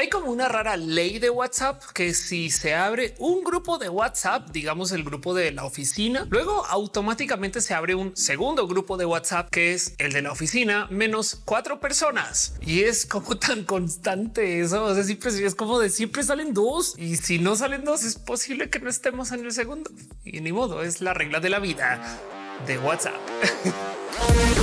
hay como una rara ley de WhatsApp que si se abre un grupo de WhatsApp, digamos el grupo de la oficina, luego automáticamente se abre un segundo grupo de WhatsApp que es el de la oficina menos cuatro personas. Y es como tan constante eso. O sea, siempre es como de siempre salen dos y si no salen dos es posible que no estemos en el segundo. Y ni modo, es la regla de la vida de WhatsApp.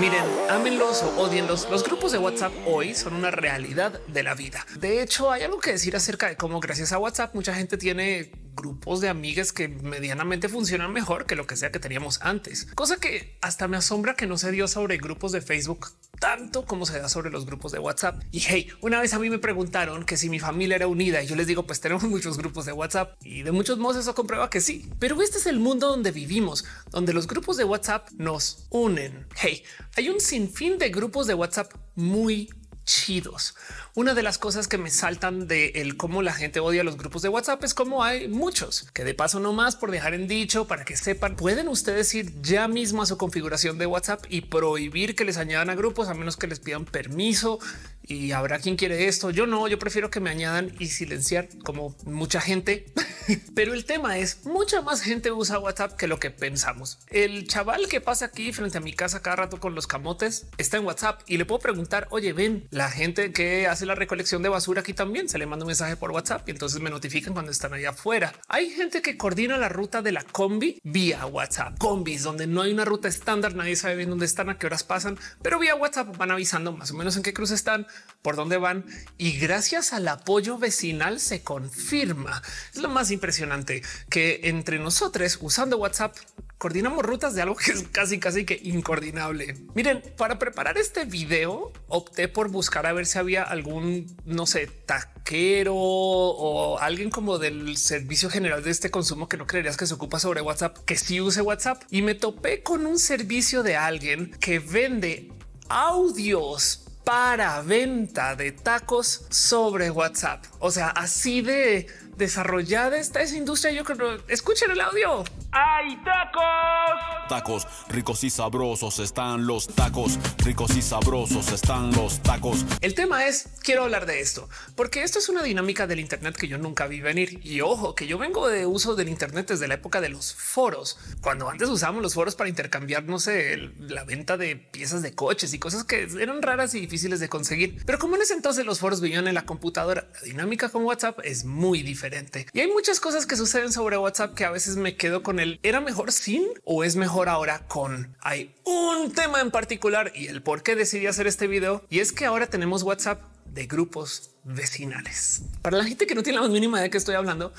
Miren, ámenlos o odienlos. Los grupos de WhatsApp hoy son una realidad de la vida. De hecho, hay algo que decir acerca de cómo gracias a WhatsApp mucha gente tiene grupos de amigas que medianamente funcionan mejor que lo que sea que teníamos antes. Cosa que hasta me asombra que no se dio sobre grupos de Facebook tanto como se da sobre los grupos de WhatsApp. Y hey, una vez a mí me preguntaron que si mi familia era unida y yo les digo, pues tenemos muchos grupos de WhatsApp y de muchos modos eso comprueba que sí. Pero este es el mundo donde vivimos, donde los grupos de WhatsApp nos unen. Hey, hay un sinfín de grupos de WhatsApp muy chidos. Una de las cosas que me saltan de el cómo la gente odia los grupos de WhatsApp es como hay muchos que de paso no más por dejar en dicho para que sepan, pueden ustedes ir ya mismo a su configuración de WhatsApp y prohibir que les añadan a grupos a menos que les pidan permiso y habrá quien quiere esto. Yo no, yo prefiero que me añadan y silenciar como mucha gente Pero el tema es mucha más gente usa WhatsApp que lo que pensamos. El chaval que pasa aquí frente a mi casa cada rato con los camotes está en WhatsApp y le puedo preguntar, oye, ven, la gente que hace la recolección de basura aquí también se le manda un mensaje por WhatsApp y entonces me notifican cuando están allá afuera. Hay gente que coordina la ruta de la combi vía WhatsApp, combis donde no hay una ruta estándar, nadie sabe bien dónde están, a qué horas pasan, pero vía WhatsApp van avisando más o menos en qué cruz están, por dónde van y gracias al apoyo vecinal se confirma. Es lo más impresionante que entre nosotros usando WhatsApp coordinamos rutas de algo que es casi casi que incoordinable. Miren, para preparar este video opté por buscar a ver si había algún, no sé, taquero o alguien como del servicio general de este consumo que no creerías que se ocupa sobre WhatsApp, que sí use WhatsApp y me topé con un servicio de alguien que vende audios para venta de tacos sobre WhatsApp. O sea, así de desarrollada está esa industria. Yo creo escuchen el audio. ¡Ay, tacos! Tacos, ricos y sabrosos están los tacos. Ricos y sabrosos están los tacos. El tema es, quiero hablar de esto, porque esto es una dinámica del Internet que yo nunca vi venir. Y ojo, que yo vengo de uso del Internet desde la época de los foros, cuando antes usábamos los foros para intercambiar, no sé, la venta de piezas de coches y cosas que eran raras y difíciles de conseguir. Pero como en ese entonces los foros vivían en la computadora, la dinámica con WhatsApp es muy diferente y hay muchas cosas que suceden sobre WhatsApp que a veces me quedo con el era mejor sin o es mejor ahora con. Hay un tema en particular y el por qué decidí hacer este video y es que ahora tenemos WhatsApp de grupos vecinales. Para la gente que no tiene la más mínima idea de qué estoy hablando,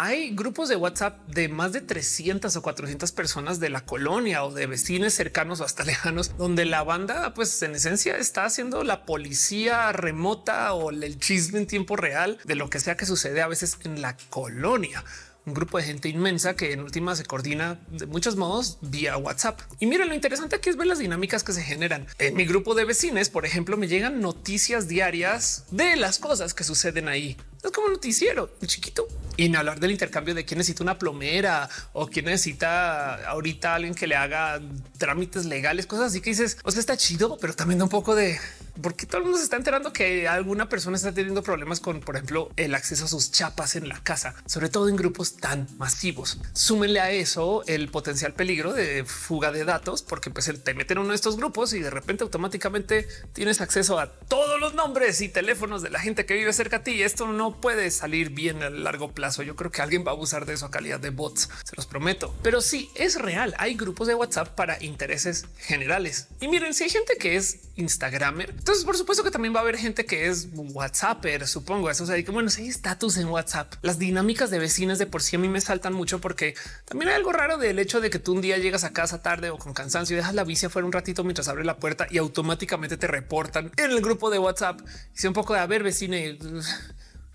hay grupos de WhatsApp de más de 300 o 400 personas de la colonia o de vecinos cercanos o hasta lejanos, donde la banda, pues en esencia está haciendo la policía remota o el chisme en tiempo real de lo que sea que sucede a veces en la colonia un grupo de gente inmensa que en última se coordina de muchos modos vía WhatsApp. Y miren, lo interesante aquí es ver las dinámicas que se generan. En mi grupo de vecinos, por ejemplo, me llegan noticias diarias de las cosas que suceden ahí. Es como noticiero chiquito y hablar del intercambio de quién necesita una plomera o quién necesita ahorita alguien que le haga trámites legales, cosas así que dices, o sea, está chido, pero también da un poco de porque todo el mundo se está enterando que alguna persona está teniendo problemas con, por ejemplo, el acceso a sus chapas en la casa, sobre todo en grupos tan masivos. Súmenle a eso el potencial peligro de fuga de datos, porque pues te meten uno de estos grupos y de repente automáticamente tienes acceso a todos los nombres y teléfonos de la gente que vive cerca a ti. Esto no puede salir bien a largo plazo. Yo creo que alguien va a abusar de eso a calidad de bots, se los prometo. Pero sí es real. Hay grupos de WhatsApp para intereses generales. Y miren, si hay gente que es Instagramer, entonces, por supuesto que también va a haber gente que es WhatsApper, supongo. Eso o sea, que bueno, si hay estatus en WhatsApp, las dinámicas de vecinas de por sí a mí me saltan mucho porque también hay algo raro del hecho de que tú un día llegas a casa tarde o con cansancio y dejas la bici afuera un ratito mientras abres la puerta y automáticamente te reportan en el grupo de WhatsApp. Hice un poco de haber vecina.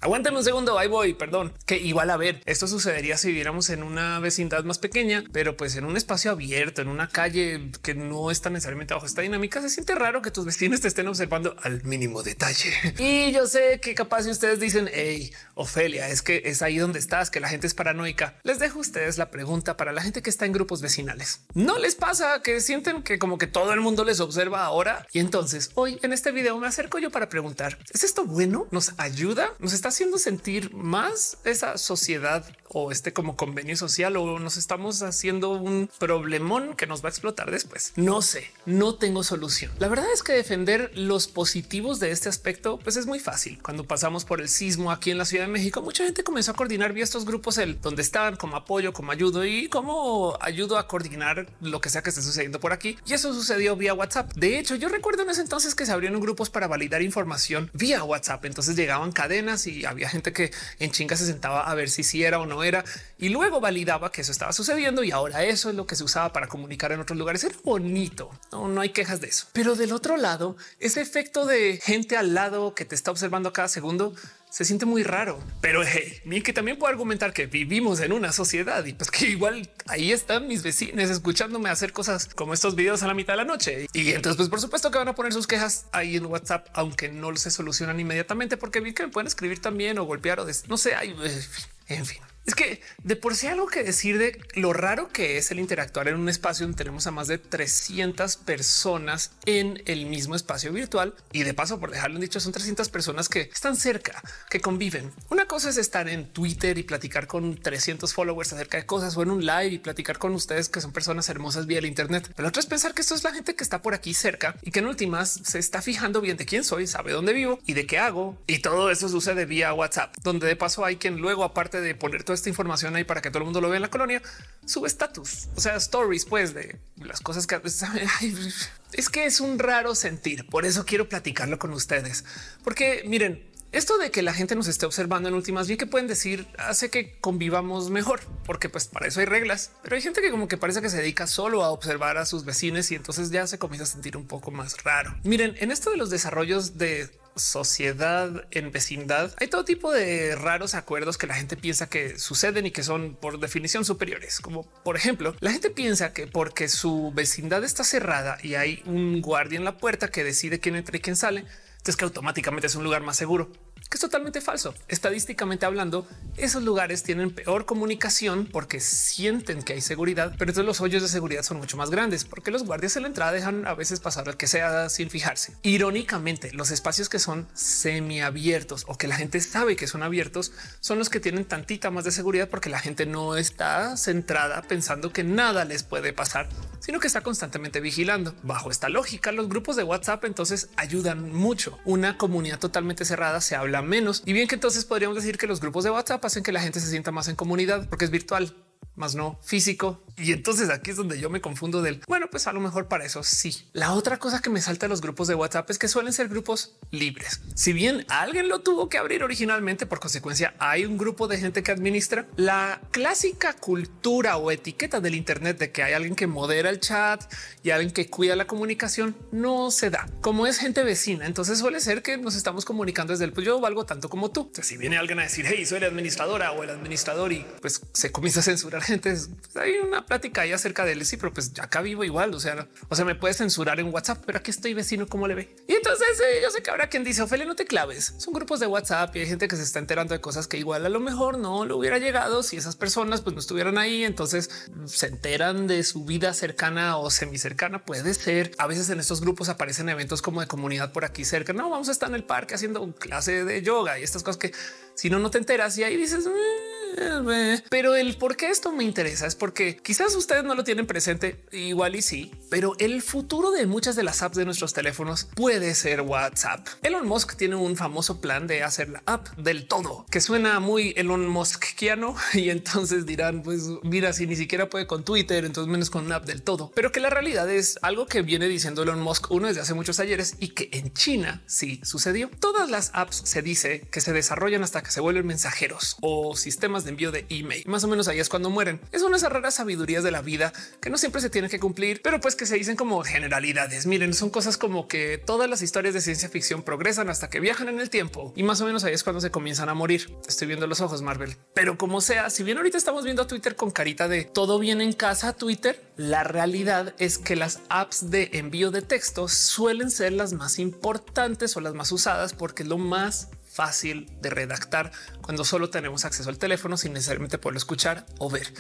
Aguanten un segundo, ahí voy, perdón. Que igual a ver, esto sucedería si viviéramos en una vecindad más pequeña, pero pues en un espacio abierto, en una calle que no está necesariamente bajo esta dinámica, se siente raro que tus vecinos te estén observando al mínimo detalle. Y yo sé que capaz si ustedes dicen, hey, Ofelia, es que es ahí donde estás, que la gente es paranoica. Les dejo a ustedes la pregunta para la gente que está en grupos vecinales. ¿No les pasa que sienten que como que todo el mundo les observa ahora? Y entonces hoy en este video me acerco yo para preguntar, ¿es esto bueno? ¿Nos ayuda? ¿Nos está haciendo sentir más esa sociedad o este como convenio social o nos estamos haciendo un problemón que nos va a explotar después. No sé, no tengo solución. La verdad es que defender los positivos de este aspecto pues es muy fácil. Cuando pasamos por el sismo aquí en la Ciudad de México, mucha gente comenzó a coordinar vía estos grupos el donde estaban como apoyo, como ayudo y como ayudo a coordinar lo que sea que esté sucediendo por aquí. Y eso sucedió vía WhatsApp. De hecho, yo recuerdo en ese entonces que se abrieron grupos para validar información vía WhatsApp. Entonces llegaban cadenas y había gente que en chinga se sentaba a ver si sí era o no era y luego validaba que eso estaba sucediendo y ahora eso es lo que se usaba para comunicar en otros lugares. Era bonito, no, no hay quejas de eso. Pero del otro lado, ese efecto de gente al lado que te está observando cada segundo se siente muy raro. Pero hey, mi que también puedo argumentar que vivimos en una sociedad y pues que igual ahí están mis vecinos escuchándome hacer cosas como estos videos a la mitad de la noche. Y entonces, pues por supuesto que van a poner sus quejas ahí en WhatsApp, aunque no se solucionan inmediatamente, porque vi que me pueden escribir también o golpear o no sé, hay, eh, en fin. Es que de por sí algo que decir de lo raro que es el interactuar en un espacio donde tenemos a más de 300 personas en el mismo espacio virtual. Y de paso, por dejarlo en dicho, son 300 personas que están cerca, que conviven. Una cosa es estar en Twitter y platicar con 300 followers acerca de cosas o en un live y platicar con ustedes que son personas hermosas vía el Internet. Pero otra es pensar que esto es la gente que está por aquí cerca y que en últimas se está fijando bien de quién soy, sabe dónde vivo y de qué hago. Y todo eso sucede vía WhatsApp, donde de paso hay quien luego, aparte de poner todo esta información ahí para que todo el mundo lo vea en la colonia, sube estatus, o sea, stories, pues de las cosas que pues, es que es un raro sentir. Por eso quiero platicarlo con ustedes, porque miren, esto de que la gente nos esté observando en últimas, bien que pueden decir hace que convivamos mejor, porque pues para eso hay reglas, pero hay gente que como que parece que se dedica solo a observar a sus vecinos y entonces ya se comienza a sentir un poco más raro. Miren, en esto de los desarrollos de sociedad, en vecindad. Hay todo tipo de raros acuerdos que la gente piensa que suceden y que son por definición superiores. Como por ejemplo, la gente piensa que porque su vecindad está cerrada y hay un guardia en la puerta que decide quién entra y quién sale, entonces que automáticamente es un lugar más seguro que es totalmente falso. Estadísticamente hablando, esos lugares tienen peor comunicación porque sienten que hay seguridad, pero entonces los hoyos de seguridad son mucho más grandes porque los guardias en la entrada dejan a veces pasar al que sea sin fijarse. Irónicamente, los espacios que son semiabiertos o que la gente sabe que son abiertos son los que tienen tantita más de seguridad porque la gente no está centrada pensando que nada les puede pasar, sino que está constantemente vigilando. Bajo esta lógica, los grupos de WhatsApp entonces ayudan mucho. Una comunidad totalmente cerrada se habla menos. Y bien que entonces podríamos decir que los grupos de WhatsApp hacen que la gente se sienta más en comunidad porque es virtual más no físico. Y entonces aquí es donde yo me confundo del bueno, pues a lo mejor para eso sí. La otra cosa que me salta a los grupos de WhatsApp es que suelen ser grupos libres. Si bien alguien lo tuvo que abrir originalmente, por consecuencia hay un grupo de gente que administra la clásica cultura o etiqueta del Internet de que hay alguien que modera el chat y alguien que cuida la comunicación. No se da como es gente vecina. Entonces suele ser que nos estamos comunicando desde el pues yo valgo tanto como tú. si viene alguien a decir hey, soy la administradora o el administrador y pues se comienza a censurar la gente. Pues, hay una plática ahí acerca de él. Sí, pero pues ya acá vivo igual. O sea, o sea, me puede censurar en WhatsApp, pero aquí estoy vecino, Cómo le ve? Y entonces eh, yo sé que habrá quien dice Ophelia, no te claves. Son grupos de WhatsApp y hay gente que se está enterando de cosas que igual a lo mejor no lo hubiera llegado si esas personas pues no estuvieran ahí. Entonces se enteran de su vida cercana o semicercana. Puede ser. A veces en estos grupos aparecen eventos como de comunidad por aquí cerca. No vamos a estar en el parque haciendo un clase de yoga y estas cosas que si no, no te enteras y ahí dices, eh, eh, eh". pero el por qué esto me interesa es porque quizás ustedes no lo tienen presente, igual y sí, pero el futuro de muchas de las apps de nuestros teléfonos puede ser WhatsApp. Elon Musk tiene un famoso plan de hacer la app del todo, que suena muy Elon Muskiano y entonces dirán, pues mira, si ni siquiera puede con Twitter, entonces menos con una app del todo, pero que la realidad es algo que viene diciendo Elon Musk uno desde hace muchos ayeres y que en China sí sucedió. Todas las apps se dice que se desarrollan hasta que se vuelven mensajeros o sistemas de envío de email. Más o menos ahí es cuando mueren. Es una de esas raras sabidurías de la vida que no siempre se tienen que cumplir, pero pues que se dicen como generalidades. Miren, son cosas como que todas las historias de ciencia ficción progresan hasta que viajan en el tiempo y más o menos ahí es cuando se comienzan a morir. Estoy viendo los ojos Marvel, pero como sea, si bien ahorita estamos viendo a Twitter con carita de todo bien en casa Twitter, la realidad es que las apps de envío de texto suelen ser las más importantes o las más usadas porque es lo más fácil de redactar cuando solo tenemos acceso al teléfono sin necesariamente poder escuchar o ver.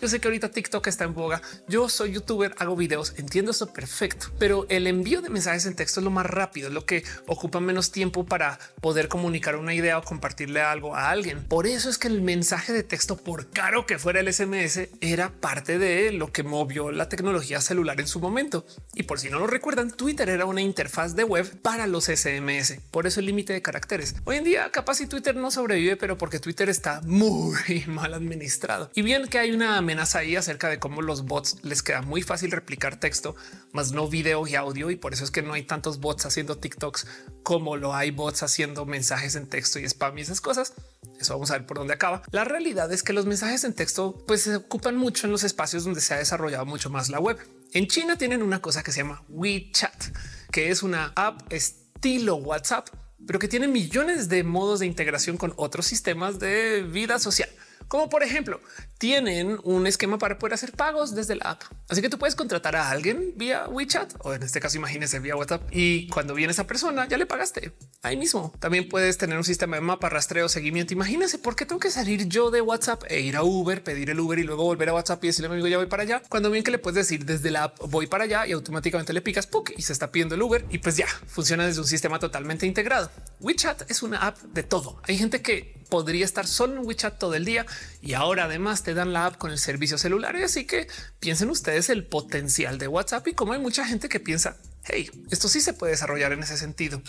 Yo sé que ahorita TikTok está en boga. Yo soy youtuber, hago videos, entiendo eso perfecto, pero el envío de mensajes en texto es lo más rápido, es lo que ocupa menos tiempo para poder comunicar una idea o compartirle algo a alguien. Por eso es que el mensaje de texto, por caro que fuera el SMS, era parte de lo que movió la tecnología celular en su momento. Y por si no lo recuerdan, Twitter era una interfaz de web para los SMS. Por eso el límite de caracteres. Hoy en día, capaz si Twitter no sobrevive, pero porque Twitter está muy mal administrado. Y bien que hay una amenaza ahí acerca de cómo los bots les queda muy fácil replicar texto, más no video y audio. Y por eso es que no hay tantos bots haciendo TikToks como lo hay bots haciendo mensajes en texto y spam y esas cosas. Eso vamos a ver por dónde acaba. La realidad es que los mensajes en texto pues se ocupan mucho en los espacios donde se ha desarrollado mucho más la web. En China tienen una cosa que se llama WeChat, que es una app estilo WhatsApp, pero que tiene millones de modos de integración con otros sistemas de vida social como por ejemplo, tienen un esquema para poder hacer pagos desde la app. Así que tú puedes contratar a alguien vía WeChat o en este caso, imagínese vía WhatsApp. Y cuando viene esa persona, ya le pagaste ahí mismo. También puedes tener un sistema de mapa, rastreo, seguimiento. Imagínense por qué tengo que salir yo de WhatsApp e ir a Uber, pedir el Uber y luego volver a WhatsApp y decirle a mi amigo, ya voy para allá. Cuando bien que le puedes decir desde la app, voy para allá y automáticamente le picas y se está pidiendo el Uber y pues ya funciona desde un sistema totalmente integrado. WeChat es una app de todo. Hay gente que podría estar solo en WhatsApp todo el día y ahora además te dan la app con el servicio celular. Así que piensen ustedes el potencial de WhatsApp y como hay mucha gente que piensa, hey, esto sí se puede desarrollar en ese sentido.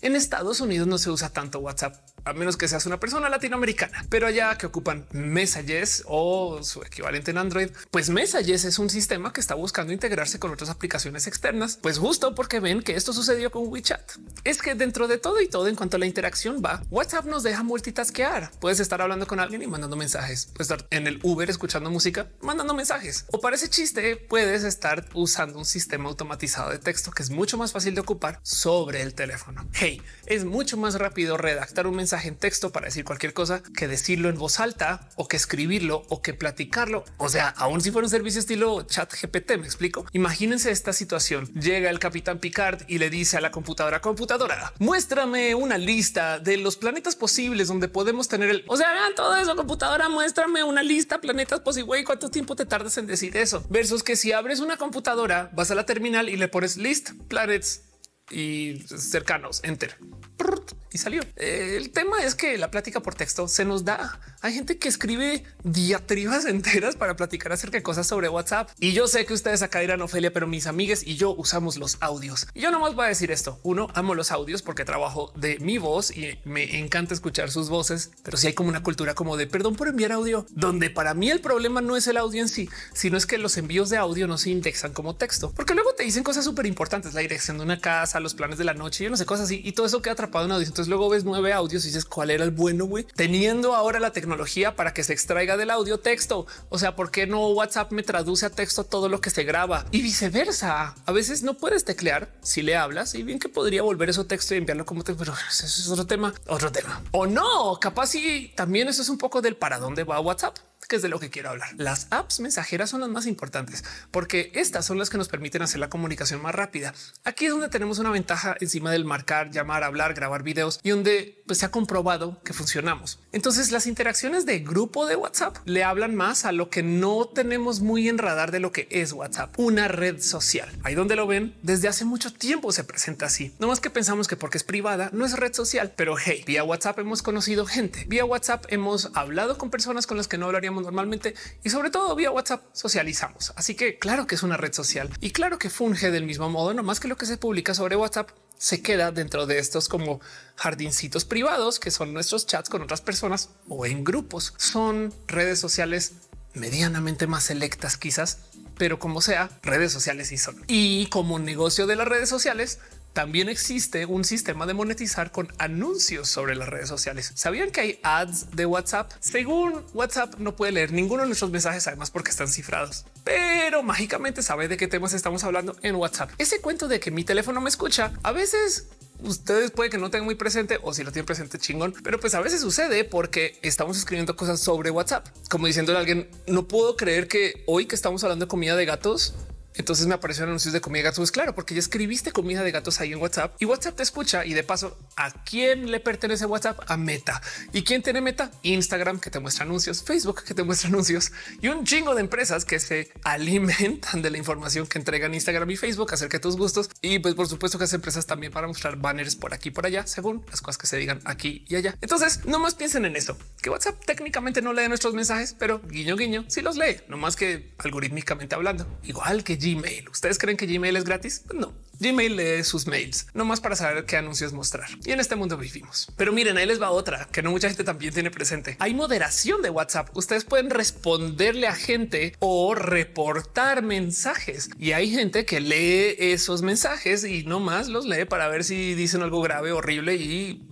En Estados Unidos no se usa tanto WhatsApp, a menos que seas una persona latinoamericana, pero allá que ocupan Messages o su equivalente en Android, pues Messages es un sistema que está buscando integrarse con otras aplicaciones externas, pues justo porque ven que esto sucedió con WeChat. Es que dentro de todo y todo en cuanto a la interacción va, WhatsApp nos deja multitaskear. Puedes estar hablando con alguien y mandando mensajes, puedes estar en el Uber escuchando música, mandando mensajes o para ese chiste puedes estar usando un sistema automatizado de texto que es mucho más fácil de ocupar sobre el teléfono. Hey, es mucho más rápido redactar un mensaje mensaje en texto para decir cualquier cosa que decirlo en voz alta o que escribirlo o que platicarlo. O sea, aún si fuera un servicio estilo chat GPT, me explico. Imagínense esta situación. Llega el capitán Picard y le dice a la computadora, computadora, muéstrame una lista de los planetas posibles donde podemos tener el... O sea, vean todo eso, computadora, muéstrame una lista, planetas posibles. ¿Cuánto tiempo te tardas en decir eso? Versus que si abres una computadora, vas a la terminal y le pones list, planets y cercanos, enter y salió. Eh, el tema es que la plática por texto se nos da hay gente que escribe diatribas enteras para platicar acerca de cosas sobre WhatsApp. Y yo sé que ustedes acá dirán Ofelia, pero mis amigues y yo usamos los audios. Y yo nomás voy a decir esto. Uno, amo los audios porque trabajo de mi voz y me encanta escuchar sus voces, pero si hay como una cultura como de perdón por enviar audio, donde para mí el problema no es el audio en sí, sino es que los envíos de audio no se indexan como texto, porque luego te dicen cosas súper importantes, la dirección de una casa, los planes de la noche, yo no sé cosas así, y todo eso queda atrapado en audio. Entonces luego ves nueve audios y dices cuál era el bueno, güey, teniendo ahora la tecnología tecnología para que se extraiga del audio texto. O sea, ¿por qué no WhatsApp me traduce a texto todo lo que se graba y viceversa? A veces no puedes teclear si le hablas y bien que podría volver eso texto y enviarlo como te, pero eso es otro tema, otro tema o no. Capaz y también eso es un poco del para dónde va WhatsApp que es de lo que quiero hablar. Las apps mensajeras son las más importantes porque estas son las que nos permiten hacer la comunicación más rápida. Aquí es donde tenemos una ventaja encima del marcar, llamar, hablar, grabar videos y donde pues, se ha comprobado que funcionamos. Entonces las interacciones de grupo de WhatsApp le hablan más a lo que no tenemos muy en radar de lo que es WhatsApp, una red social. Ahí donde lo ven, desde hace mucho tiempo se presenta así. No más que pensamos que porque es privada no es red social, pero hey, vía WhatsApp hemos conocido gente, vía WhatsApp hemos hablado con personas con las que no hablaríamos normalmente y sobre todo vía WhatsApp socializamos. Así que claro que es una red social y claro que funge del mismo modo, no más que lo que se publica sobre WhatsApp se queda dentro de estos como jardincitos privados que son nuestros chats con otras personas o en grupos. Son redes sociales medianamente más selectas quizás, pero como sea, redes sociales y son. Y como negocio de las redes sociales, también existe un sistema de monetizar con anuncios sobre las redes sociales. ¿Sabían que hay ads de WhatsApp? Según WhatsApp no puede leer ninguno de nuestros mensajes, además porque están cifrados. Pero mágicamente sabe de qué temas estamos hablando en WhatsApp. Ese cuento de que mi teléfono me escucha, a veces ustedes puede que no tengan muy presente o si lo tienen presente chingón, pero pues a veces sucede porque estamos escribiendo cosas sobre WhatsApp, como diciéndole a alguien no puedo creer que hoy que estamos hablando de comida de gatos, entonces me aparecieron anuncios de comida de gatos. Pues claro, porque ya escribiste comida de gatos ahí en WhatsApp y WhatsApp te escucha. Y de paso, ¿a quién le pertenece WhatsApp? A Meta. ¿Y quién tiene Meta? Instagram, que te muestra anuncios, Facebook, que te muestra anuncios y un chingo de empresas que se alimentan de la información que entregan Instagram y Facebook acerca de tus gustos. Y pues por supuesto que hace empresas también para mostrar banners por aquí y por allá, según las cosas que se digan aquí y allá. Entonces, no más piensen en eso, que WhatsApp técnicamente no lee nuestros mensajes, pero guiño guiño, si sí los lee, no más que algorítmicamente hablando, igual que Gmail. ¿Ustedes creen que Gmail es gratis? no. Gmail lee sus mails, nomás para saber qué anuncios mostrar. Y en este mundo vivimos. Pero miren, ahí les va otra que no mucha gente también tiene presente. Hay moderación de WhatsApp. Ustedes pueden responderle a gente o reportar mensajes. Y hay gente que lee esos mensajes y nomás los lee para ver si dicen algo grave, horrible y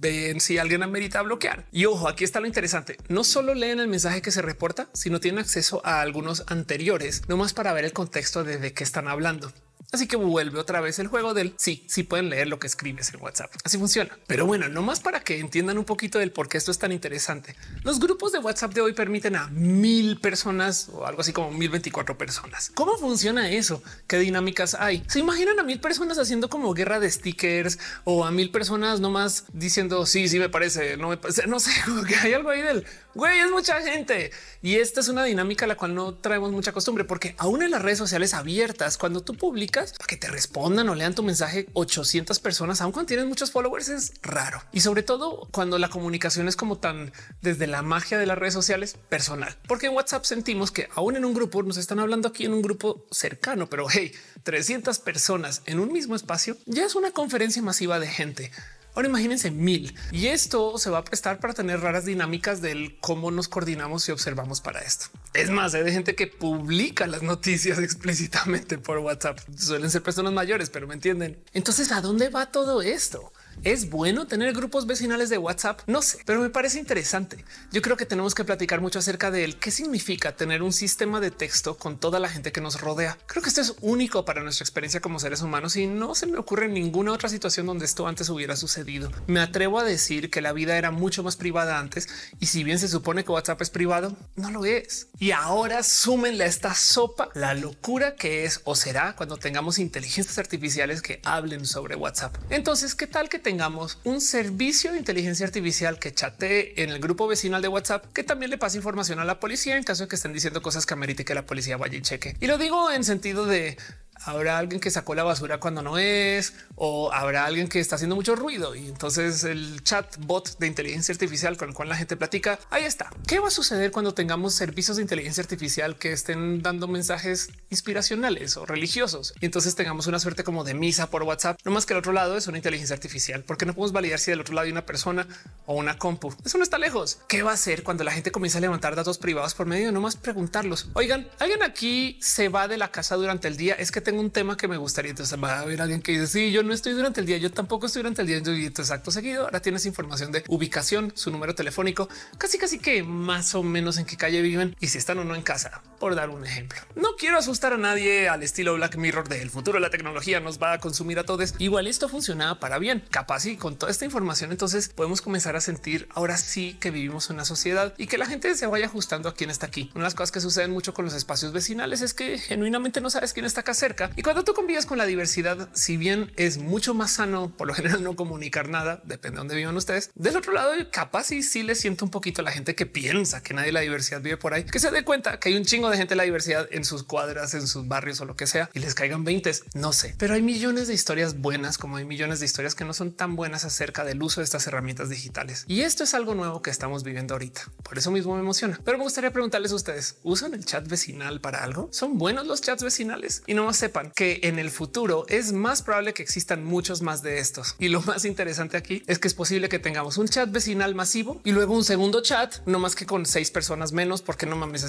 ven si alguien amerita bloquear. Y ojo, aquí está lo interesante. No solo leen el mensaje que se reporta, sino tienen acceso a algunos anteriores, nomás para ver el contexto desde de qué están hablando. Así que vuelve otra vez el juego del sí, sí pueden leer lo que escribes en WhatsApp. Así funciona. Pero bueno, no más para que entiendan un poquito del por qué esto es tan interesante. Los grupos de WhatsApp de hoy permiten a mil personas o algo así como mil veinticuatro personas. ¿Cómo funciona eso? ¿Qué dinámicas hay? ¿Se imaginan a mil personas haciendo como guerra de stickers o a mil personas nomás diciendo sí, sí me parece, no me parece, no sé, que hay algo ahí del güey, es mucha gente. Y esta es una dinámica a la cual no traemos mucha costumbre porque aún en las redes sociales abiertas, cuando tú publicas para que te respondan o lean tu mensaje 800 personas, aun cuando tienes muchos followers, es raro. Y sobre todo cuando la comunicación es como tan desde la magia de las redes sociales personal, porque en WhatsApp sentimos que aún en un grupo nos están hablando aquí en un grupo cercano, pero hey, 300 personas en un mismo espacio ya es una conferencia masiva de gente. Ahora imagínense mil y esto se va a prestar para tener raras dinámicas del cómo nos coordinamos y observamos para esto. Es más, hay gente que publica las noticias explícitamente por WhatsApp. Suelen ser personas mayores, pero me entienden. Entonces, ¿a dónde va todo esto? ¿Es bueno tener grupos vecinales de WhatsApp? No sé, pero me parece interesante. Yo creo que tenemos que platicar mucho acerca de él. ¿Qué significa tener un sistema de texto con toda la gente que nos rodea? Creo que esto es único para nuestra experiencia como seres humanos y no se me ocurre ninguna otra situación donde esto antes hubiera sucedido. Me atrevo a decir que la vida era mucho más privada antes y si bien se supone que WhatsApp es privado, no lo es. Y ahora súmenle a esta sopa la locura que es o será cuando tengamos inteligencias artificiales que hablen sobre WhatsApp. Entonces, ¿qué tal que tengamos un servicio de inteligencia artificial que chatee en el grupo vecinal de WhatsApp, que también le pase información a la policía en caso de que estén diciendo cosas que amerite que la policía vaya y cheque. Y lo digo en sentido de habrá alguien que sacó la basura cuando no es, o habrá alguien que está haciendo mucho ruido. Y entonces el chat bot de inteligencia artificial con el cual la gente platica, ahí está. ¿Qué va a suceder cuando tengamos servicios de inteligencia artificial que estén dando mensajes inspiracionales o religiosos? Y entonces tengamos una suerte como de misa por WhatsApp, no más que el otro lado es una inteligencia artificial, porque no podemos validar si del otro lado hay una persona o una compu. Eso no está lejos. ¿Qué va a ser cuando la gente comienza a levantar datos privados por medio No más preguntarlos? Oigan, alguien aquí se va de la casa durante el día, es que tengo un tema que me gustaría. Entonces va a haber alguien que dice sí, yo no estoy durante el día, yo tampoco estoy durante el día. Y entonces exacto, seguido ahora tienes información de ubicación, su número telefónico, casi casi que más o menos en qué calle viven y si están o no en casa, por dar un ejemplo. No quiero asustar a nadie al estilo Black Mirror del futuro. La tecnología nos va a consumir a todos. Igual esto funcionaba para bien. Capaz y con toda esta información, entonces podemos comenzar a sentir ahora sí que vivimos una sociedad y que la gente se vaya ajustando a quién está aquí. Una de las cosas que suceden mucho con los espacios vecinales es que genuinamente no sabes quién está acá hacer. Y cuando tú convives con la diversidad, si bien es mucho más sano, por lo general no comunicar nada, depende de dónde vivan ustedes. Del otro lado, capaz y sí le siento un poquito a la gente que piensa que nadie la diversidad vive por ahí, que se dé cuenta que hay un chingo de gente de la diversidad en sus cuadras, en sus barrios o lo que sea y les caigan 20. No sé, pero hay millones de historias buenas, como hay millones de historias que no son tan buenas acerca del uso de estas herramientas digitales. Y esto es algo nuevo que estamos viviendo ahorita. Por eso mismo me emociona, pero me gustaría preguntarles a ustedes: ¿usan el chat vecinal para algo? ¿Son buenos los chats vecinales y no sé, sepan que en el futuro es más probable que existan muchos más de estos. Y lo más interesante aquí es que es posible que tengamos un chat vecinal masivo y luego un segundo chat, no más que con seis personas menos, porque no mames,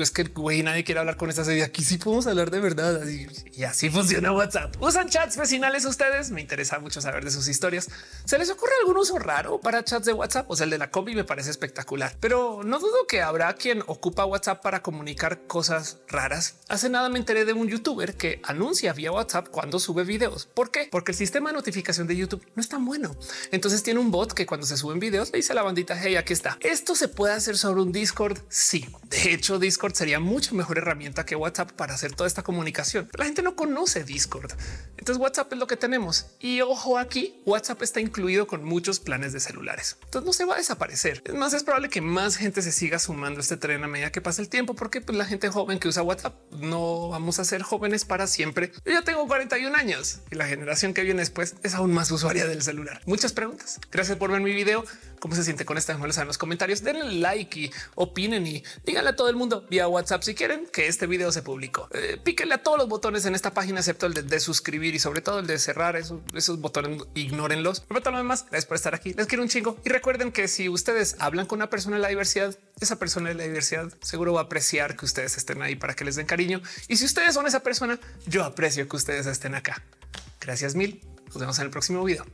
es que güey, nadie quiere hablar con estas. Y aquí sí podemos hablar de verdad. y así funciona WhatsApp. Usan chats vecinales ustedes. Me interesa mucho saber de sus historias. ¿Se les ocurre algún uso raro para chats de WhatsApp? O sea, el de la combi me parece espectacular, pero no dudo que habrá quien ocupa WhatsApp para comunicar cosas raras. Hace nada me enteré de un youtuber que anuncia vía WhatsApp cuando sube videos. ¿Por qué? Porque el sistema de notificación de YouTube no es tan bueno. Entonces tiene un bot que cuando se suben videos le dice a la bandita, hey, aquí está. Esto se puede hacer sobre un Discord. Sí, de hecho, Discord sería mucho mejor herramienta que WhatsApp para hacer toda esta comunicación. La gente no conoce Discord. Entonces WhatsApp es lo que tenemos. Y ojo aquí, WhatsApp está incluido con muchos planes de celulares. Entonces no se va a desaparecer. Es más, es probable que más gente se siga sumando a este tren a medida que pasa el tiempo, porque pues, la gente joven que usa WhatsApp no vamos a ser jóvenes para siempre. Yo tengo 41 años y la generación que viene después es aún más usuaria del celular. Muchas preguntas. Gracias por ver mi video. ¿Cómo se siente con esta? Déjenmelo en los comentarios. Denle like y opinen y díganle a todo el mundo vía WhatsApp si quieren que este video se publicó. Eh, píquenle a todos los botones en esta página, excepto el de, suscribir y sobre todo el de cerrar esos, botones. Ignórenlos. Pero todo lo demás, gracias por estar aquí. Les quiero un chingo y recuerden que si ustedes hablan con una persona de la diversidad, esa persona de la diversidad seguro va a apreciar que ustedes estén ahí para que les den cariño. Y si ustedes son esa persona, yo aprecio que ustedes estén acá. Gracias mil. Nos vemos en el próximo video.